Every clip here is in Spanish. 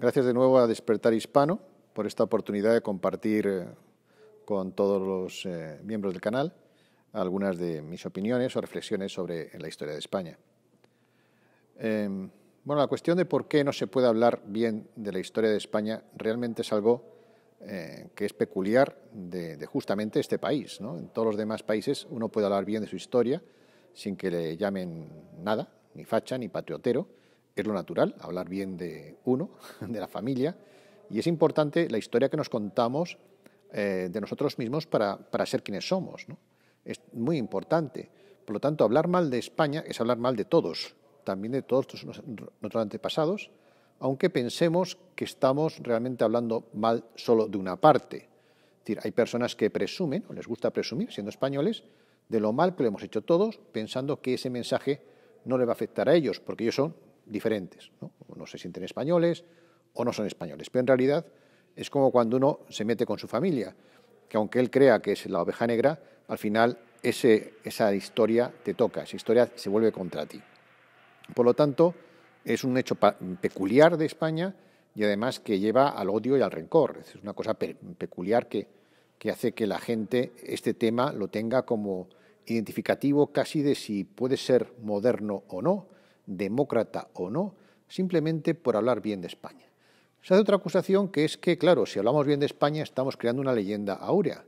Gracias de nuevo a Despertar Hispano por esta oportunidad de compartir eh, con todos los eh, miembros del canal algunas de mis opiniones o reflexiones sobre la historia de España. Em, bueno, la cuestión de por qué no se puede hablar bien de la historia de España realmente es algo eh, que es peculiar de, justamente este país. En todos los demás países uno puede hablar bien de su historia sin que le llamen nada, ni facha, ni patriotero, es lo natural, hablar bien de uno, de la familia, y es importante la historia que nos contamos eh, de nosotros mismos para, ser quienes somos. Es muy importante. Por lo tanto, hablar mal de España es hablar mal de todos, también de todos nuestros antepasados, aunque pensemos que estamos realmente hablando mal solo de una parte. Es decir, hay personas que presumen, o les gusta presumir, siendo españoles, de lo mal que lo hemos hecho todos, pensando que ese mensaje no le va a afectar a ellos, porque ellos son diferentes. ¿no? O no se sienten españoles o no son españoles. Pero en realidad es como cuando uno se mete con su familia, que aunque él crea que es la oveja negra, al final esa historia te toca, esa historia se vuelve contra ti. Por lo tanto, es un hecho peculiar de España y además que lleva al odio y al rencor. Es una cosa peculiar que hace que la gente este tema lo tenga como identificativo casi de si puede ser moderno o no, demócrata o no, simplemente por hablar bien de España. Se hace otra acusación que es que, claro, si hablamos bien de España estamos creando una leyenda áurea.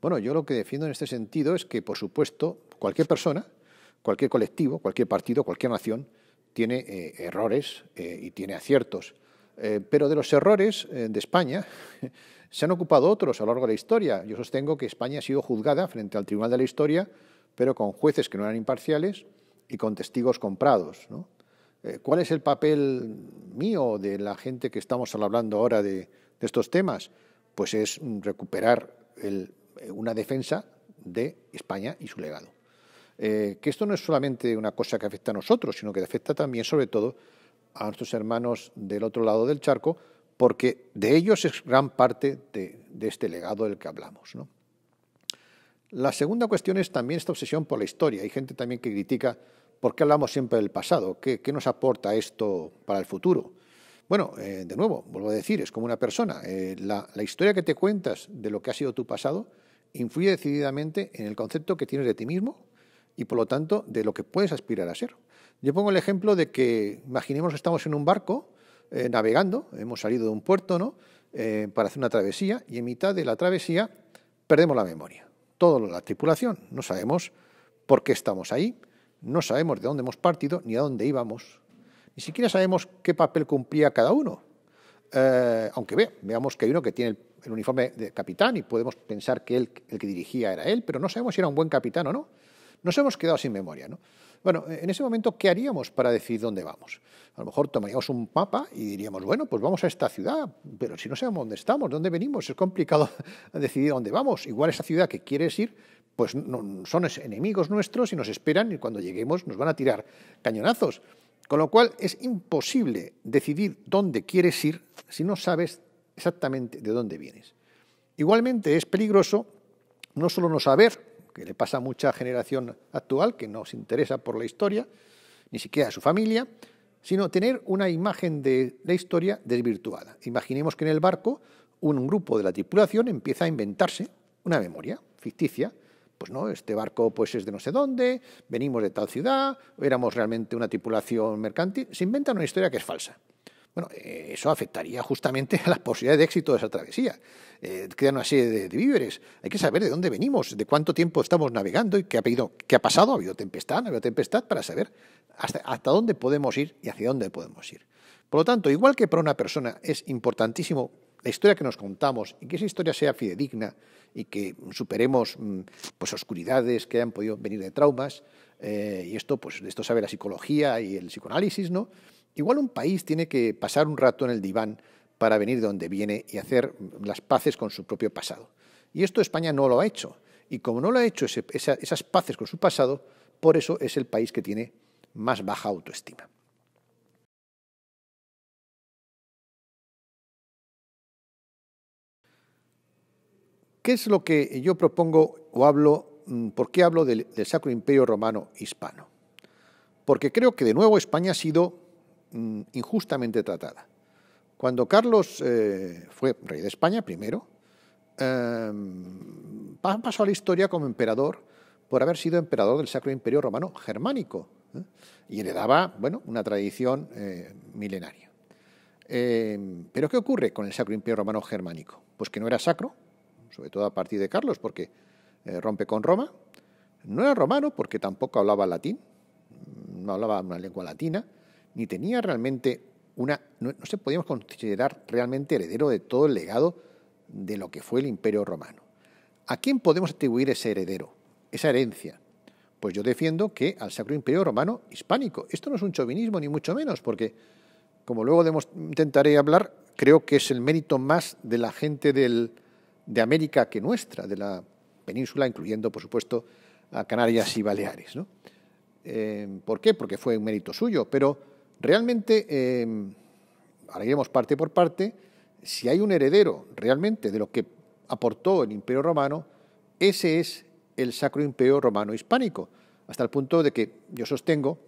Bueno, yo lo que defiendo en este sentido es que, por supuesto, cualquier persona, cualquier colectivo, cualquier partido, cualquier nación, tiene eh, errores eh, y tiene aciertos. Eh, pero de los errores de España se han ocupado otros a lo largo de la historia. Yo sostengo que España ha sido juzgada frente al Tribunal de la Historia, pero con jueces que no eran imparciales, y con testigos comprados. ¿no? Eh, ¿Cuál es el papel mío de la gente que estamos hablando ahora de, estos temas? Pues es recuperar eh, una defensa de España y su legado. Eh, que esto no es solamente una cosa que afecta a nosotros, sino que afecta también, sobre todo, a nuestros hermanos del otro lado del charco, porque de ellos es gran parte de, de este legado del que hablamos. ¿no? La segunda cuestión es también esta obsesión por la historia. Hay gente también que critica por qué hablamos siempre del pasado, qué, nos aporta esto para el futuro. Bueno, eh, de nuevo, vuelvo a decir, es como una persona. Eh, la, historia que te cuentas de lo que ha sido tu pasado influye decididamente en el concepto que tienes de ti mismo y, por lo tanto, de lo que puedes aspirar a ser. Yo pongo el ejemplo de que imaginemos que estamos en un barco eh, navegando, hemos salido de un puerto ¿no? para hacer una travesía y en mitad de la travesía perdemos la memoria toda la tripulación. No sabemos por qué estamos ahí, no sabemos de dónde hemos partido ni a dónde íbamos. Ni siquiera sabemos qué papel cumplía cada uno. Eh, aunque veamos que hay uno que tiene el, uniforme de capitán y podemos pensar que él, el que dirigía era él, pero no sabemos si era un buen capitán o no. Nos hemos quedado sin memoria. ¿no? Bueno, eh, en ese momento, ¿qué haríamos para decidir dónde vamos? A lo mejor tomaríamos un mapa y diríamos, bueno, pues vamos a esta ciudad, pero si no sabemos dónde estamos, dónde venimos, es complicado decidir dónde vamos. Igual esa ciudad que quieres ir, pues son enemigos nuestros y nos esperan y cuando lleguemos nos van a tirar cañonazos. Con lo cual es imposible decidir dónde quieres ir si no sabes exactamente de dónde vienes. Igualmente es peligroso no solo no saber que le pasa a mucha generación actual que no se interesa por la historia, ni siquiera a su familia, sino tener una imagen de la historia desvirtuada. Imaginemos que en el barco un grupo de la tripulación empieza a inventarse una memoria ficticia. Pues no, este barco pues es de no sé dónde, venimos de tal ciudad, éramos realmente una tripulación mercantil. Se inventan una historia que es falsa. Bueno, eh, eso afectaría justamente a las posibilidades de éxito de esa travesía. Eh, una serie de, víveres. Hay que saber de dónde venimos, de cuánto tiempo estamos navegando y qué ha, qué ha pasado. Ha habido tempestad, ha habido tempestad, para saber hasta, dónde podemos ir y hacia dónde podemos ir. Por lo tanto, igual que para una persona es importantísimo la historia que nos contamos y que esa historia sea fidedigna y que superemos mm, pues oscuridades que han podido venir de traumas eh, y esto pues esto sabe la psicología y el psicoanálisis no Igual un país tiene que pasar un rato en el diván para venir de donde viene y hacer las paces con su propio pasado. Y esto España no lo ha hecho. Y como no lo ha hecho esas paces con su pasado, por eso es el país que tiene más baja autoestima. ¿Qué es lo que yo propongo o hablo? Mm, ¿Por qué hablo del Sacro Imperio Romano Hispano? Porque creo que de nuevo España ha sido Mm, injustamente tratada. Cuando Carlos eh, fue rey de España primero, em, pasó a la historia como emperador por haber sido emperador del Sacro Imperio Romano Germánico ¿eh? y heredaba bueno, una tradición eh, milenaria. Em, pero ¿qué ocurre con el Sacro Imperio Romano Germánico? Pues que no era sacro, sobre todo a partir de Carlos, porque rompe con Roma, no era romano porque tampoco hablaba latín, no hablaba una lengua latina, ni tenía realmente una... No, se podíamos considerar realmente heredero de todo el legado de lo que fue el imperio romano. ¿A quién podemos atribuir ese heredero, esa herencia? Pues yo defiendo que al Sacro Imperio Romano Hispánico. Esto no es un chauvinismo, ni mucho menos, porque, como luego intentaré hablar, creo que es el mérito más de la gente de América que nuestra, de la península, incluyendo, por supuesto, a Canarias y Baleares. ¿no? Eh, ¿Por qué? Porque fue un mérito suyo, pero Realmente, em, ahora iremos parte por parte, si hay un heredero realmente de lo que aportó el Imperio Romano, ese es el Sacro Imperio Romano Hispánico, hasta el punto de que yo sostengo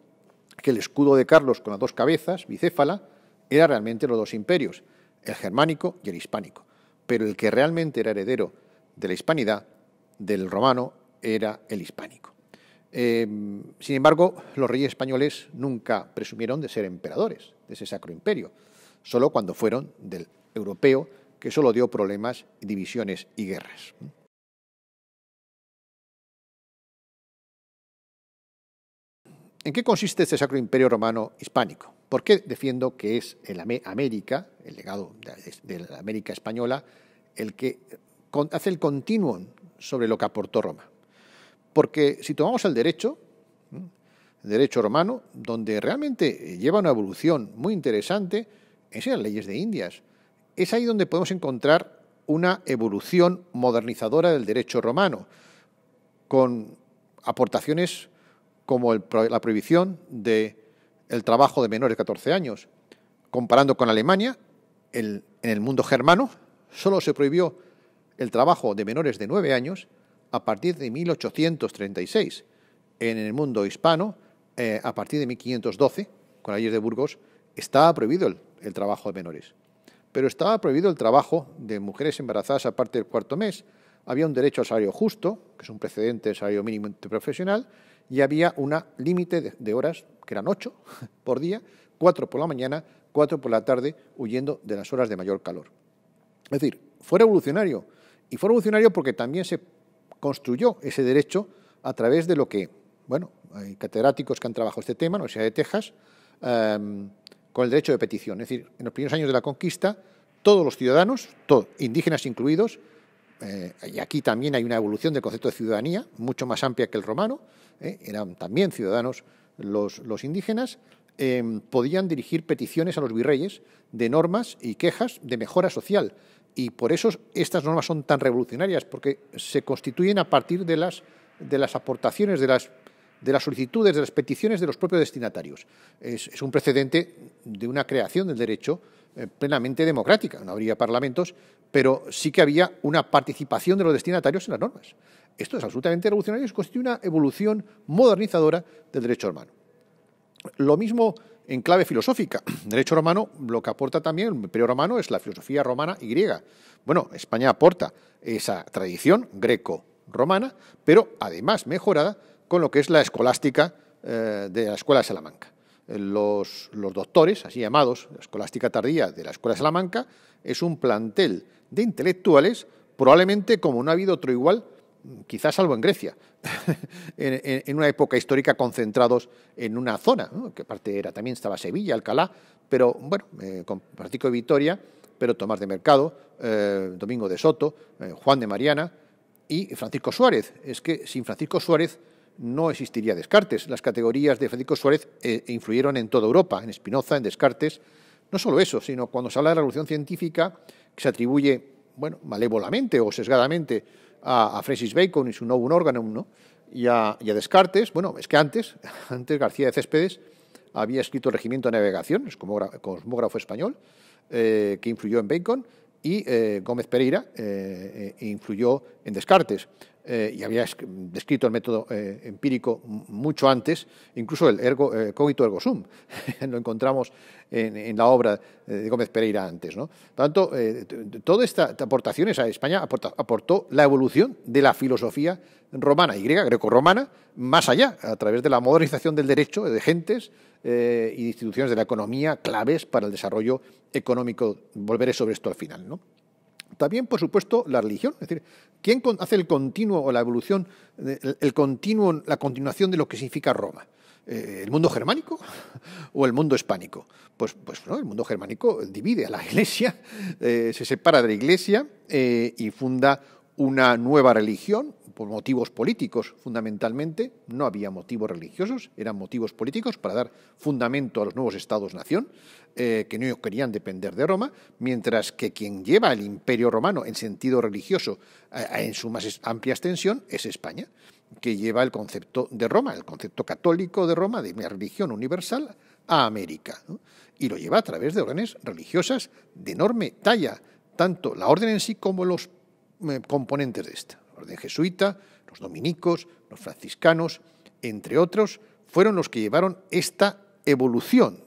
que el escudo de Carlos con las dos cabezas, bicéfala, era realmente los dos imperios, el germánico y el hispánico. Pero el que realmente era heredero de la hispanidad, del romano, era el hispánico. Eh, sin embargo, los reyes españoles nunca presumieron de ser emperadores de ese sacro imperio, solo cuando fueron del europeo, que solo dio problemas, divisiones y guerras. ¿En qué consiste este Sacro Imperio Romano Hispánico? ¿Por qué defiendo que es el América, el legado de la América española, el que hace el continuum sobre lo que aportó Roma? Porque si tomamos el derecho, el derecho romano, donde realmente lleva una evolución muy interesante, es en las leyes de Indias. Es ahí donde podemos encontrar una evolución modernizadora del derecho romano, con aportaciones como la prohibición del trabajo de menores de 14 años. Comparando con Alemania, en el mundo germano solo se prohibió el trabajo de menores de 9 años a partir de 1836, en el mundo hispano, eh, a partir de 1512, con la ley de Burgos, estaba prohibido el, trabajo de menores. Pero estaba prohibido el trabajo de mujeres embarazadas a partir del cuarto mes, había un derecho al salario justo, que es un precedente del salario mínimo interprofesional, y había un límite de horas, que eran ocho por día, cuatro por la mañana, cuatro por la tarde, huyendo de las horas de mayor calor. Es decir, fue revolucionario. Y fue revolucionario porque también se construyó ese derecho a través de lo que, bueno, hay catedráticos que han trabajado este tema, en la Universidad de Texas, em, con el derecho de petición. Es decir, en los primeros años de la conquista, todos los ciudadanos, indígenas incluidos, eh, y aquí también hay una evolución del concepto de ciudadanía, mucho más amplia que el romano, eh, eran también ciudadanos los, indígenas, em, podían dirigir peticiones a los virreyes de normas y quejas de mejora social y por eso estas normas son tan revolucionarias, porque se constituyen a partir de las, aportaciones, de las, solicitudes, de las peticiones de los propios destinatarios. Es, un precedente de una creación del derecho eh, plenamente democrática. No habría parlamentos, pero sí que había una participación de los destinatarios en las normas. Esto es absolutamente revolucionario y constituye una evolución modernizadora del derecho humano. Lo mismo en clave filosófica. Derecho romano lo que aporta también el Imperio romano es la filosofía romana y griega. Bueno, España aporta esa tradición greco-romana, pero además mejorada con lo que es la escolástica eh, de la Escuela de Salamanca. Los, los doctores, así llamados, la escolástica tardía de la Escuela de Salamanca, es un plantel de intelectuales, probablemente como no ha habido otro igual quizás salvo en Grecia, en, una época histórica concentrados en una zona, que parte era también estaba Sevilla, Alcalá, pero bueno, eh, con Francisco de Vitoria, pero Tomás de Mercado, eh, Domingo de Soto, eh, Juan de Mariana y Francisco Suárez. Es que sin Francisco Suárez no existiría Descartes. Las categorías de Francisco Suárez influyeron en toda Europa, en Espinoza, en Descartes. No solo eso, sino cuando se habla de la revolución científica, que se atribuye, bueno, malévolamente o sesgadamente a, Francis Bacon y su nuevo Organum, ¿no? Y a, y a, Descartes, bueno, es que antes, antes García de Céspedes había escrito el Regimiento de Navegación, es cosmógrafo español, eh, que influyó en Bacon, y eh, Gómez Pereira eh, influyó en Descartes. Eh, y había descrito el método eh, empírico mucho antes, incluso el ergo, eh, cogito ergo sum, lo encontramos en, la obra de Gómez Pereira antes. ¿no? Tanto, todas estas aportaciones a España aportó la evolución de la filosofía romana y griega, romana más allá, a través de la modernización del derecho de gentes y instituciones de la economía, claves para el desarrollo económico. Volveré sobre esto al final. ¿no? También, por supuesto, la religión. Es decir, ¿quién hace el continuo o la evolución, el, continuo, la continuación de lo que significa Roma? Eh, ¿El mundo germánico o el mundo hispánico? Pues, pues no, el mundo germánico divide a la iglesia, eh, se separa de la iglesia eh, y funda una nueva religión, por motivos políticos fundamentalmente, no había motivos religiosos, eran motivos políticos para dar fundamento a los nuevos estados-nación, eh, que no querían depender de Roma, mientras que quien lleva el imperio romano en sentido religioso eh, eh, en su más amplia extensión es España, que lleva el concepto de Roma, el concepto católico de Roma, de una religión universal, a América, y lo lleva a través de órdenes religiosas de enorme talla, tanto la orden en sí como los componentes de esta orden jesuita, los dominicos, los franciscanos, entre otros, fueron los que llevaron esta evolución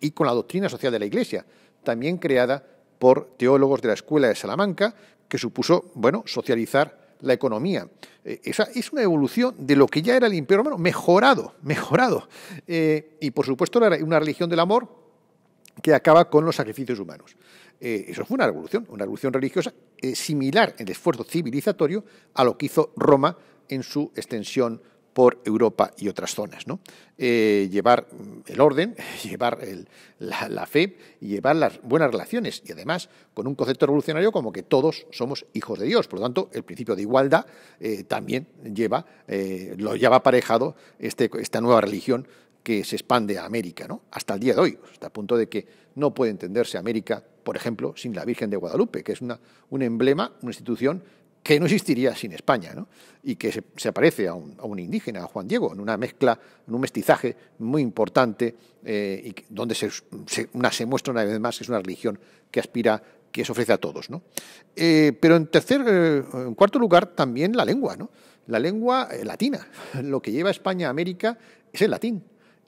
y con la doctrina social de la Iglesia, también creada por teólogos de la Escuela de Salamanca, que supuso, bueno, socializar la economía. Eh, esa es una evolución de lo que ya era el Imperio Romano, mejorado, mejorado. Eh, y por supuesto, una religión del amor que acaba con los sacrificios humanos. Eh, eso fue una revolución, una revolución religiosa eh, similar el esfuerzo civilizatorio a lo que hizo Roma en su extensión por Europa y otras zonas. ¿no? Eh, mm, llevar el orden, llevar la, fe fe, llevar las buenas relaciones y además con un concepto revolucionario como que todos somos hijos de Dios. Por lo tanto, el principio de igualdad eh, también lleva, lo lleva aparejado este, esta nueva religión que se expande a América, ¿no? Hasta el día de hoy, hasta el punto de que no puede entenderse América, por ejemplo, sin la Virgen de Guadalupe, que es una, un emblema, una institución que no existiría sin España, y que se, se aparece a un, a un, indígena, a Juan Diego, en una mezcla, en un mestizaje muy importante, eh, y donde se, una, se, muestra una vez más que es una religión que aspira, que se ofrece a todos. ¿no? Eh, pero en, tercer, eh, en cuarto lugar, también la lengua, ¿no? la lengua latina. Lo que lleva España a América es el latín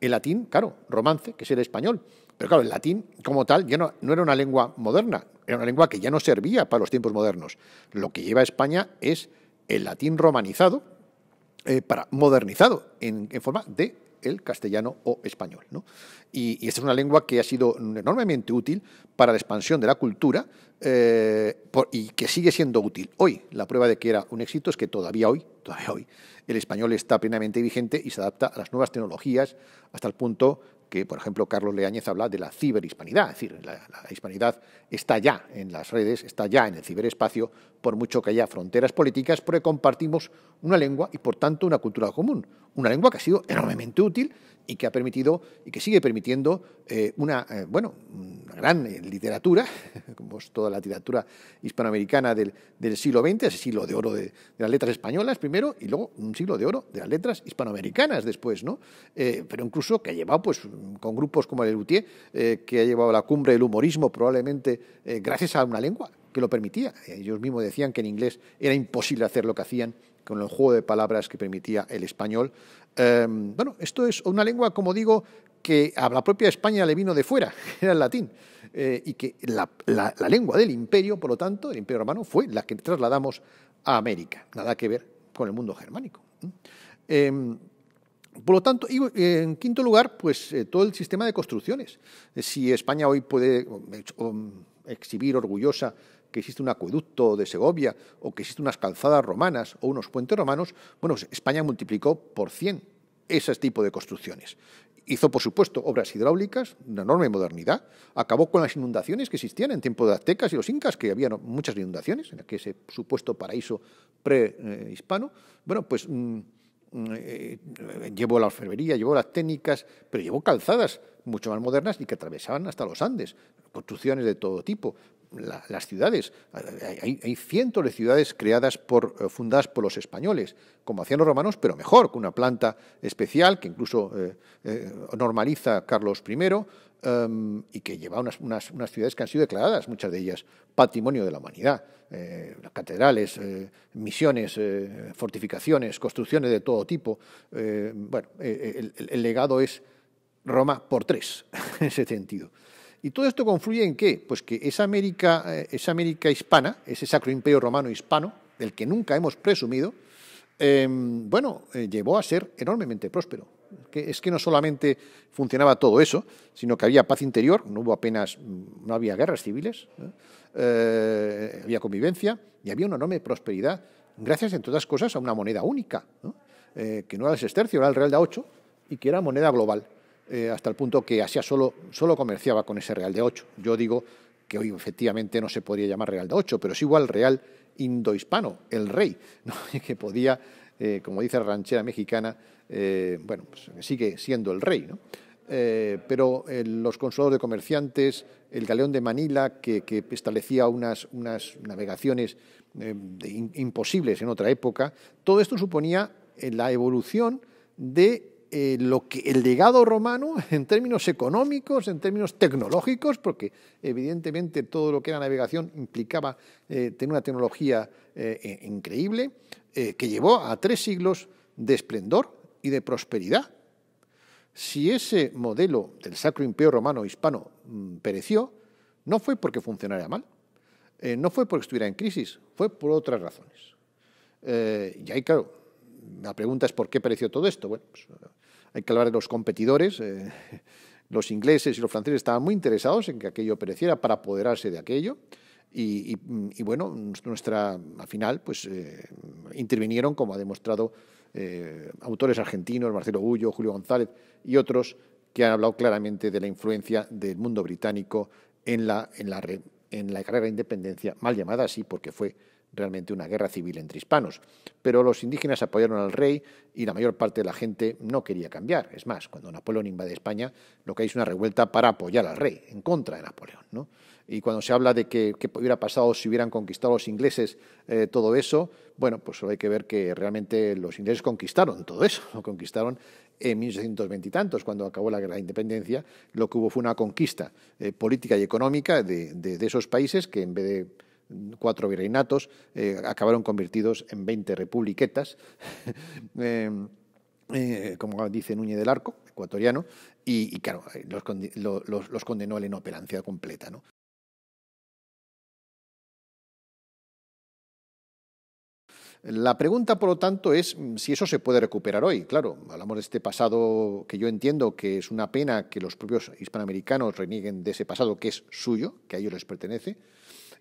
el latín, claro, romance, que es el español. Pero claro, el latín como tal ya no, era una lengua moderna, era una lengua que ya no servía para los tiempos modernos. Lo que lleva a España es el latín romanizado, eh, para, modernizado en forma de el castellano o español. ¿no? Y, esta es una lengua que ha sido enormemente útil para la expansión de la cultura eh, y que sigue siendo útil hoy. La prueba de que era un éxito es que todavía hoy, todavía hoy, el español está plenamente vigente y se adapta a las nuevas tecnologías hasta el punto que, por ejemplo, Carlos Leáñez habla de la ciberhispanidad, es decir, la hispanidad está ya en las redes, está ya en el ciberespacio, por mucho que haya fronteras políticas, porque compartimos una lengua y, por tanto, una cultura común. Una lengua que ha sido enormemente útil y que ha permitido y que sigue permitiendo eh, una, eh, bueno, una gran eh, literatura, como es toda la literatura hispanoamericana del, siglo XX, ese siglo de oro de, las letras españolas primero y luego un siglo de oro de las letras hispanoamericanas después, ¿no? pero incluso que ha llevado, pues, con grupos como el eh, que ha llevado a la cumbre del humorismo probablemente gracias a una lengua que lo permitía. Ellos mismos decían que en inglés era imposible hacer lo que hacían con el juego de palabras que permitía el español. Em, bueno, esto es una lengua, como digo, que a la propia España le vino de fuera, era el latín, eh, y que la, lengua del imperio, por lo tanto, el imperio romano, fue la que trasladamos a América. Nada que ver con el mundo germánico. Em, por lo tanto, y en quinto lugar, pues eh, todo el sistema de construcciones. Eh, si España hoy puede exhibir orgullosa que existe un acueducto de Segovia o que existen unas calzadas romanas o unos puentes romanos, bueno, pues España multiplicó por 100 ese tipo de construcciones. Hizo, por supuesto, obras hidráulicas, una enorme modernidad, acabó con las inundaciones que existían en tiempo de aztecas y los incas, que había muchas inundaciones en aquel supuesto paraíso prehispano. Bueno, pues mm, mm, eh, llevó la alfermería, llevó las técnicas, pero llevó calzadas mucho más modernas y que atravesaban hasta los Andes, construcciones de todo tipo las ciudades. Hay, cientos de ciudades creadas por, eh, fundadas por los españoles, como hacían los romanos, pero mejor, con una planta especial que incluso eh, eh, normaliza Carlos I em, y que lleva unas, unas, ciudades que han sido declaradas, muchas de ellas, patrimonio de la humanidad. catedrales, misiones, fortificaciones, construcciones de todo tipo. bueno, el legado es Roma por tres, en ese sentido. ¿Y todo esto confluye en qué? Pues que esa América, eh, esa América hispana, ese sacro imperio romano hispano, del que nunca hemos presumido, em, bueno, eh, llevó a ser enormemente próspero. es que no solamente funcionaba todo eso, sino que había paz interior, no hubo apenas, mm, no había guerras civiles, ¿eh? había convivencia y había una enorme prosperidad, gracias, en todas cosas, a una moneda única, que no era el sestercio, era el real de ocho, 8 y que era moneda global. Eh, hasta el punto que Asia solo, solo comerciaba con ese real de 8. Yo digo que hoy efectivamente no se podría llamar real de 8, pero es igual real indohispano, el rey, que podía, eh, como dice la ranchera mexicana, eh, bueno, pues, sigue siendo el rey. pero los consulados de comerciantes, el galeón de Manila, que, establecía unas, unas navegaciones imposibles en otra época, todo esto suponía la evolución de eh, lo que, el legado romano en términos económicos, en términos tecnológicos, porque evidentemente todo lo que era navegación implicaba eh, tener una tecnología eh, e, increíble, que llevó a tres siglos de esplendor y de prosperidad. Si ese modelo del Sacro Imperio Romano hispano mm, pereció, no fue porque funcionara mal, no fue porque estuviera en crisis, fue por otras razones. y ahí, claro, la pregunta es por qué pereció todo esto. Bueno, pues, hay que hablar de los competidores. Eh, los ingleses y los franceses estaban muy interesados en que aquello pereciera para apoderarse de aquello. Y, bueno, nuestra, al final, pues eh, intervinieron, como ha demostrado eh, autores argentinos, Marcelo Gullo, Julio González y otros, que han hablado claramente de la influencia del mundo británico en la, en la, en la carrera de independencia, mal llamada así porque fue realmente una guerra civil entre hispanos. Pero los indígenas apoyaron al rey y la mayor parte de la gente no quería cambiar. Es más, cuando Napoleón invade España, lo que hay es una revuelta para apoyar al rey, en contra de Napoleón. ¿no? Y cuando se habla de qué hubiera pasado si hubieran conquistado los ingleses eh, todo eso, bueno, pues solo hay que ver que realmente los ingleses conquistaron todo eso, lo conquistaron en 1820 y tantos, cuando acabó la guerra independencia, lo que hubo fue una conquista eh, política y económica de esos países que en vez de cuatro virreinatos, eh, acabaron convertidos en 20 republiquetas, eh, eh, como dice Núñez del Arco, ecuatoriano, y, claro, los, condenó a la inoperancia completa. ¿no? La pregunta, por lo tanto, es mm, si eso se puede recuperar hoy. Claro, hablamos de este pasado que yo entiendo que es una pena que los propios hispanoamericanos renieguen de ese pasado que es suyo, que a ellos les pertenece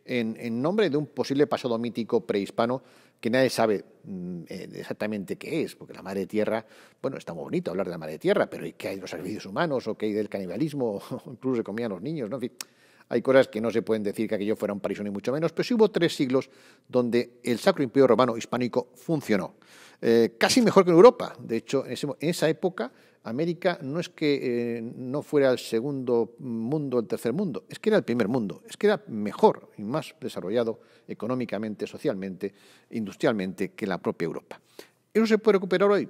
en, nombre de un posible pasado mítico prehispano que nadie sabe mm, eh, exactamente qué es, porque la madre tierra, bueno, está muy bonito hablar de la madre tierra, pero ¿y qué hay de los servicios humanos o qué hay del canibalismo? incluso se comían los niños, ¿no? En fin, hay cosas que no se pueden decir que aquello fuera un paraíso ni mucho menos, pero sí hubo tres siglos donde el Sacro Imperio Romano Hispánico funcionó, eh, casi mejor que en Europa. De hecho, en esa época América no es que eh, no fuera el segundo mundo, el tercer mundo, es que era el primer mundo, es que era mejor y más desarrollado económicamente, socialmente, industrialmente que la propia Europa. ¿Eso se puede recuperar hoy?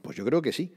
Pues yo creo que sí.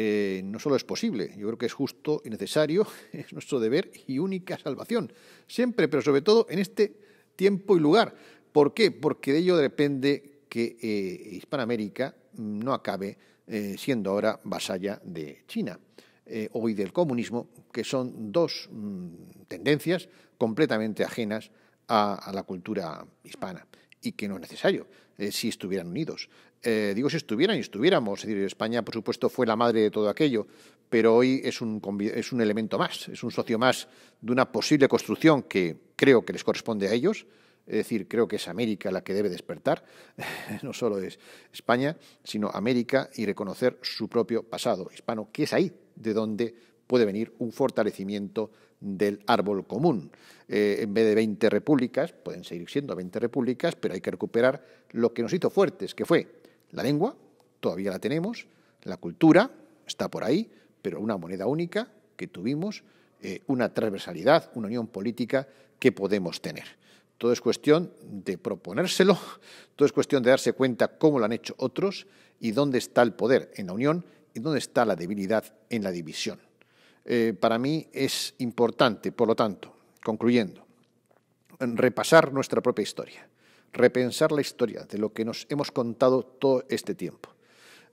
Eh, no solo es posible, yo creo que es justo y necesario, es nuestro deber y única salvación, siempre, pero sobre todo en este tiempo y lugar. ¿Por qué? Porque de ello depende que eh, Hispanoamérica no acabe eh, siendo ahora vasalla de China, o eh, hoy del comunismo, que son dos mm, tendencias completamente ajenas a, la cultura hispana y que no es necesario eh, si estuvieran unidos. digo si estuvieran y estuviéramos, decir, España por supuesto fue la madre de todo aquello, pero hoy es un, es un elemento más, es un socio más de una posible construcción que creo que les corresponde a ellos, es decir, creo que es América la que debe despertar, no solo es España, sino América y reconocer su propio pasado hispano, que es ahí de donde puede venir un fortalecimiento del árbol común. Eh, en vez de 20 repúblicas, pueden seguir siendo 20 repúblicas, pero hay que recuperar lo que nos hizo fuertes, que fue la lengua, todavía la tenemos, la cultura, está por ahí, pero una moneda única que tuvimos, eh, una transversalidad, una unión política que podemos tener. Todo es cuestión de proponérselo, todo es cuestión de darse cuenta cómo lo han hecho otros y dónde está el poder en la unión y dónde está la debilidad en la división. Eh, para mí es importante, por lo tanto, concluyendo, repasar nuestra propia historia, repensar la historia de lo que nos hemos contado todo este tiempo.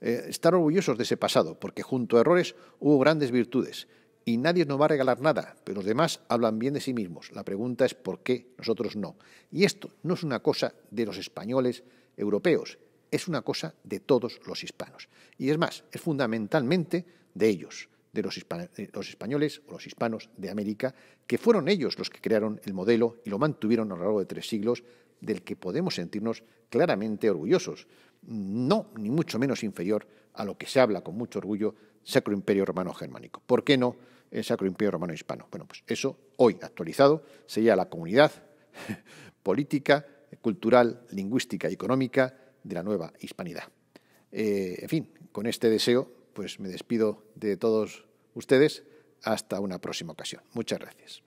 Eh, estar orgullosos de ese pasado, porque junto a errores hubo grandes virtudes y nadie nos va a regalar nada, pero los demás hablan bien de sí mismos. La pregunta es por qué nosotros no. Y esto no es una cosa de los españoles europeos, es una cosa de todos los hispanos. Y es más, es fundamentalmente de ellos, de los, españoles o los hispanos de América, que fueron ellos los que crearon el modelo y lo mantuvieron a lo largo de tres siglos, del que podemos sentirnos claramente orgullosos. No, ni mucho menos inferior a lo que se habla con mucho orgullo Sacro Imperio Romano Germánico. ¿Por qué no? el Sacro Imperio Romano Hispano. Bueno, pues eso hoy actualizado sería la comunidad política, cultural, lingüística y económica de la nueva hispanidad. Eh, en fin, con este deseo, pues me despido de todos ustedes hasta una próxima ocasión. Muchas gracias.